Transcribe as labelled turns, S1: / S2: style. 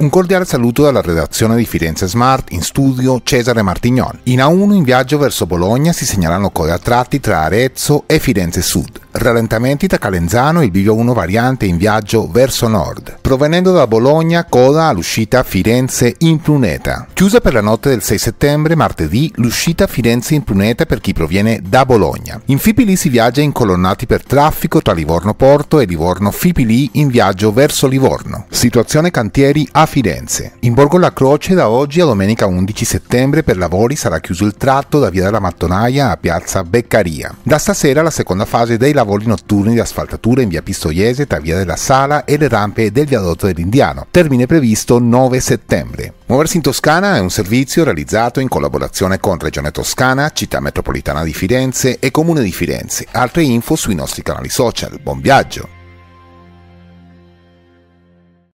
S1: Un cordiale saluto dalla redazione di Firenze Smart, in studio Cesare Martignon. In A1 in viaggio verso Bologna si segnalano code a tratti tra Arezzo e Firenze Sud. Rallentamenti da Calenzano, il Bivio 1 variante in viaggio verso nord. Provenendo da Bologna, coda all'uscita Firenze in Pruneta. Chiusa per la notte del 6 settembre, martedì, l'uscita Firenze in Pruneta per chi proviene da Bologna. In Fipili si viaggia in colonnati per traffico tra Livorno Porto e Livorno Fipili in viaggio verso Livorno. Situazione cantieri a Firenze. In Borgo La Croce da oggi a domenica 11 settembre per lavori sarà chiuso il tratto da via della Mattonaia a piazza Beccaria. Da stasera la seconda fase dei lavori lavori notturni di asfaltatura in via Pistoiese tra via della Sala e le rampe del viadotto dell'Indiano, termine previsto 9 settembre. Muoversi in Toscana è un servizio realizzato in collaborazione con Regione Toscana, Città Metropolitana di Firenze e Comune di Firenze. Altre info sui nostri canali social. Buon viaggio!